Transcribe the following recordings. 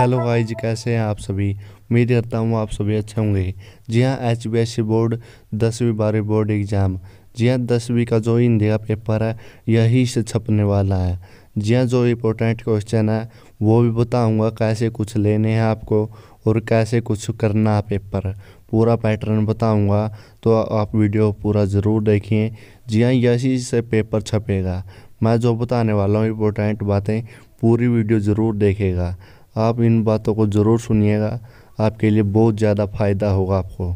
hello guys कैसे हैं आप सभी उम्मीद करता हूँ आप सभी अच्छे होंगे जी हाँ H B S C board दसवीं बारहवीं बोर्ड एग्ज़ाम जी हाँ दसवीं का जो हिंदी का पेपर है यही से छपने वाला है जी हाँ जो इम्पोर्टेंट क्वेश्चन है वो भी बताऊँगा कैसे कुछ लेने हैं आपको और कैसे कुछ करना है पेपर पूरा पैटर्न बताऊँगा तो आप वीडियो पूरा ज़रूर देखिए जी हाँ यही से पेपर छपेगा मैं जो बताने वाला हूँ इम्पोर्टेंट बातें पूरी वीडियो ज़रूर देखेगा आप इन बातों को ज़रूर सुनिएगा आपके लिए बहुत ज़्यादा फ़ायदा होगा आपको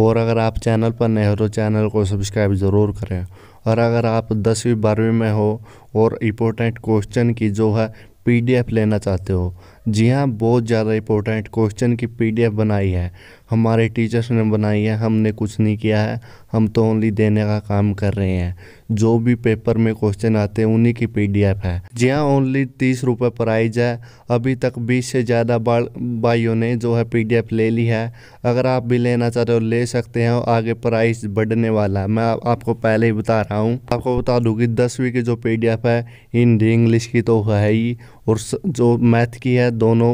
और अगर आप चैनल पर नए हो तो चैनल को सब्सक्राइब ज़रूर करें और अगर आप दसवीं बारहवीं में हो और इम्पोर्टेंट क्वेश्चन की जो है पीडीएफ लेना चाहते हो जी हाँ बहुत ज़्यादा इम्पोर्टेंट क्वेश्चन की पीडीएफ बनाई है हमारे टीचर्स ने बनाई है हमने कुछ नहीं किया है हम तो ओनली देने का काम कर रहे हैं जो भी पेपर में क्वेश्चन आते हैं उन्हीं की पीडीएफ है जी हाँ ओनली तीस रुपये प्राइज है अभी तक बीस से ज़्यादा भाइयों ने जो है पी ले ली है अगर आप भी लेना चाहते हो ले सकते हैं आगे प्राइस बढ़ने वाला है मैं आप, आपको पहले ही बता रहा हूँ आपको बता दूँ कि दसवीं की जो पी है हिंदी इंग्लिश की तो है ही और जो मैथ की है है दोनों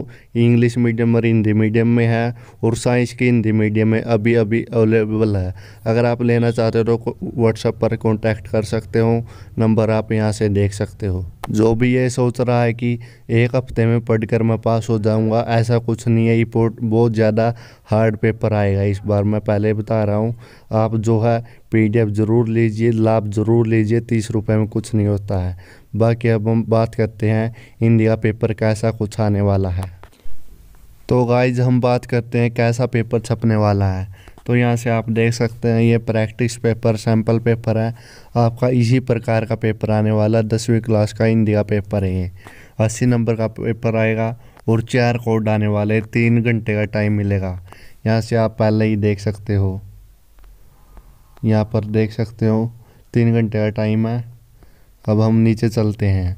इंग्लिश मीडियम और हिंदी मीडियम में है और साइंस की हिंदी मीडियम में अभी अभी अवेलेबल है अगर आप लेना चाहते हो तो व्हाट्सएप पर कॉन्टैक्ट कर सकते हो नंबर आप यहाँ से देख सकते हो जो भी ये सोच रहा है कि एक हफ्ते में पढ़कर मैं पास हो जाऊंगा ऐसा कुछ नहीं है ये बहुत ज़्यादा हार्ड पेपर आएगा इस बार मैं पहले बता रहा हूँ आप जो है पीडीएफ ज़रूर लीजिए लाभ ज़रूर लीजिए तीस रुपये में कुछ नहीं होता है बाकी अब हम बात करते हैं इंडिया पेपर कैसा कुछ आने वाला है तो गाइज हम बात करते हैं कैसा पेपर छपने वाला है तो यहाँ से आप देख सकते हैं ये प्रैक्टिस पेपर सैम्पल पेपर है आपका इसी प्रकार का पेपर आने वाला दसवीं क्लास का हिंदी का पेपर है ये अस्सी नंबर का पेपर आएगा और चार कोड आने वाले तीन घंटे का टाइम मिलेगा यहाँ से आप पहले ही देख सकते हो यहाँ पर देख सकते हो तीन घंटे का टाइम है अब हम नीचे चलते हैं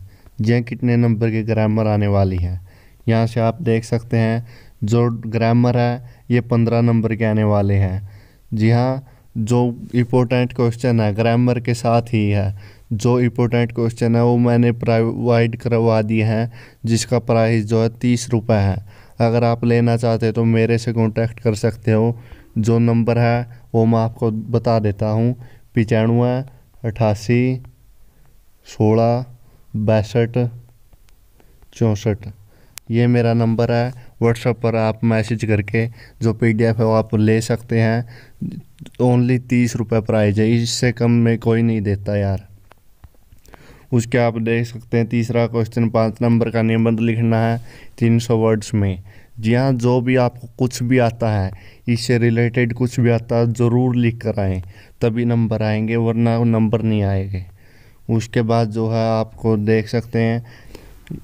जै कितने नंबर की ग्रामर आने वाली है यहाँ से आप देख सकते हैं जो ग्रामर है ये पंद्रह नंबर के आने वाले हैं जी हाँ जो इम्पोर्टेंट क्वेश्चन है ग्रामर के साथ ही है जो इम्पोर्टेंट क्वेश्चन है वो मैंने प्रोवाइड करवा दिए हैं जिसका प्राइस जो है तीस रुपये है अगर आप लेना चाहते तो मेरे से कॉन्टैक्ट कर सकते हो जो नंबर है वो मैं आपको बता देता हूँ पचानवे अठासी सोलह बासठ चौंसठ ये मेरा नंबर है व्हाट्सअप पर आप मैसेज करके जो पीडीएफ है वो आप ले सकते हैं ओनली तीस रुपये प्राइज है इससे कम में कोई नहीं देता यार उसके आप देख सकते हैं तीसरा क्वेश्चन पाँच नंबर का निबंध लिखना है तीन सौ वर्ड्स में जी हाँ जो भी आपको कुछ भी आता है इससे रिलेटेड कुछ भी आता है ज़रूर लिख कर आएँ तभी नंबर आएंगे वरना नंबर नहीं आएंगे उसके बाद जो है आपको देख सकते हैं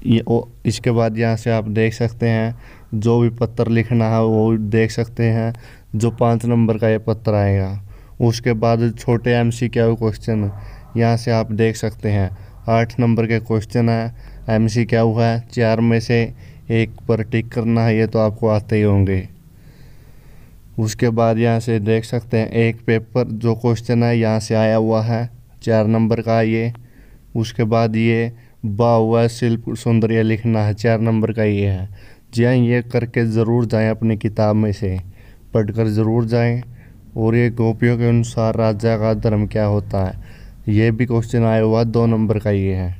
ये ओ, इसके बाद यहाँ से आप देख सकते हैं जो भी पत्र लिखना है वो देख सकते हैं जो पाँच नंबर का ये पत्र आएगा उसके बाद छोटे एम सी क्या क्वेश्चन यहाँ से आप देख सकते हैं आठ नंबर के क्वेश्चन है एम सी क्या हुआ है चार में से एक पर टिक करना है ये तो आपको आते ही होंगे उसके बाद यहाँ से देख सकते हैं एक पेपर जो क्वेश्चन है यहाँ से आया हुआ है चार नंबर का ये उसके बाद ये बा शिल्प सौंदर्य लिखना है चार नंबर का ये है जाएँ ये करके ज़रूर जाएं अपनी किताब में से पढ़कर ज़रूर जाएं और ये कॉपियों के अनुसार राजा का धर्म क्या होता है ये भी क्वेश्चन आया हुआ दो नंबर का ये है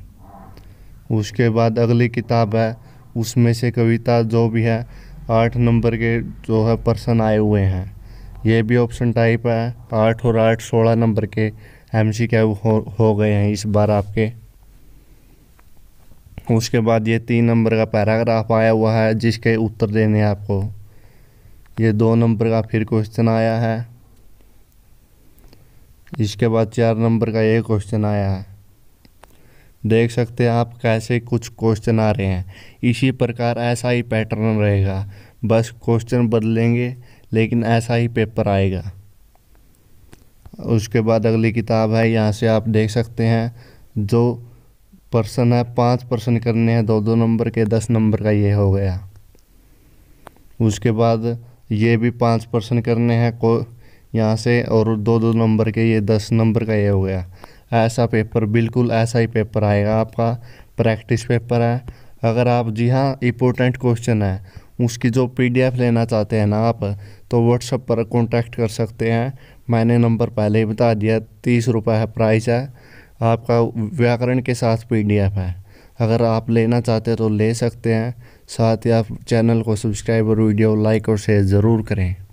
उसके बाद अगली किताब है उसमें से कविता जो भी है आठ नंबर के जो है पर्सन आए हुए हैं ये भी ऑप्शन टाइप है आठ और आठ सोलह नंबर के एम सी हो, हो गए हैं इस बार आपके उसके बाद ये तीन नंबर का पैराग्राफ आया हुआ है जिसके उत्तर देने हैं आपको ये दो नंबर का फिर क्वेश्चन आया है इसके बाद चार नंबर का ये क्वेश्चन आया है देख सकते हैं आप कैसे कुछ क्वेश्चन आ रहे हैं इसी प्रकार ऐसा ही पैटर्न रहेगा बस क्वेश्चन बदलेंगे लेकिन ऐसा ही पेपर आएगा उसके बाद अगली किताब है यहाँ से आप देख सकते हैं जो पर्सन है पांच पर्सन करने हैं दो दो नंबर के दस नंबर का ये हो गया उसके बाद ये भी पांच पर्सन करने हैं को यहाँ से और दो दो नंबर के ये दस नंबर का ये हो गया ऐसा पेपर बिल्कुल ऐसा ही पेपर आएगा आपका प्रैक्टिस पेपर है अगर आप जी हाँ इम्पोर्टेंट क्वेश्चन है उसकी जो पीडीएफ लेना चाहते हैं ना आप तो व्हाट्सअप पर कॉन्टैक्ट कर सकते हैं मैंने नंबर पहले ही बता दिया तीस रुपये है प्राइस है आपका व्याकरण के साथ पीडीएफ है अगर आप लेना चाहते हैं तो ले सकते हैं साथ ही आप चैनल को सब्सक्राइब और वीडियो लाइक और शेयर ज़रूर करें